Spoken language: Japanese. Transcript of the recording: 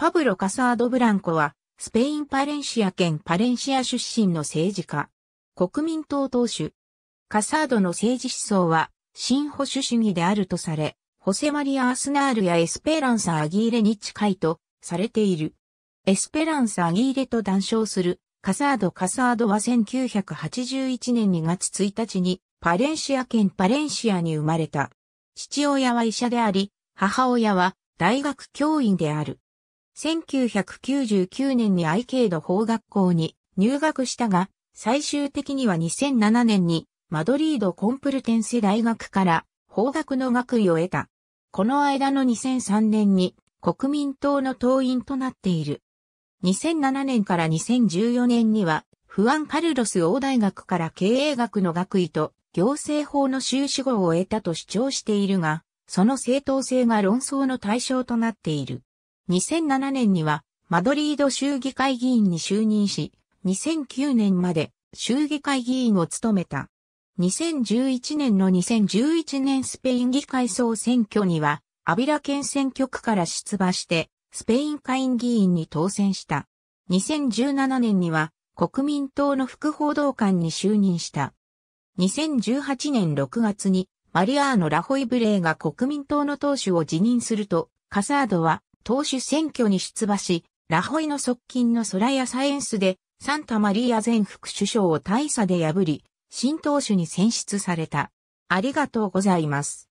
パブロ・カサード・ブランコは、スペイン・パレンシア県パレンシア出身の政治家。国民党党首。カサードの政治思想は、新保守主義であるとされ、ホセマリア・アスナールやエスペランサ・アギーレに近いとされている。エスペランサ・アギーレと談笑するカサード・カサードは1981年2月1日にパレンシア県パレンシアに生まれた。父親は医者であり、母親は大学教員である。1999年にアイケド法学校に入学したが、最終的には2007年にマドリードコンプルテンセ大学から法学の学位を得た。この間の2003年に国民党の党員となっている。2007年から2014年には、フアン・カルロス王大学から経営学の学位と行政法の修士号を得たと主張しているが、その正当性が論争の対象となっている。2007年にはマドリード州議会議員に就任し、2009年まで州議会議員を務めた。2011年の2011年スペイン議会総選挙には、アビラ県選挙区から出馬して、スペイン下院議員に当選した。2017年には、国民党の副報道官に就任した。2018年6月に、マリアーノ・ラホイブレーが国民党の党首を辞任すると、カサードは党首選挙に出馬し、ラホイの側近のソラヤサエンスで、サンタマリア前副首相を大差で破り、新党首に選出された。ありがとうございます。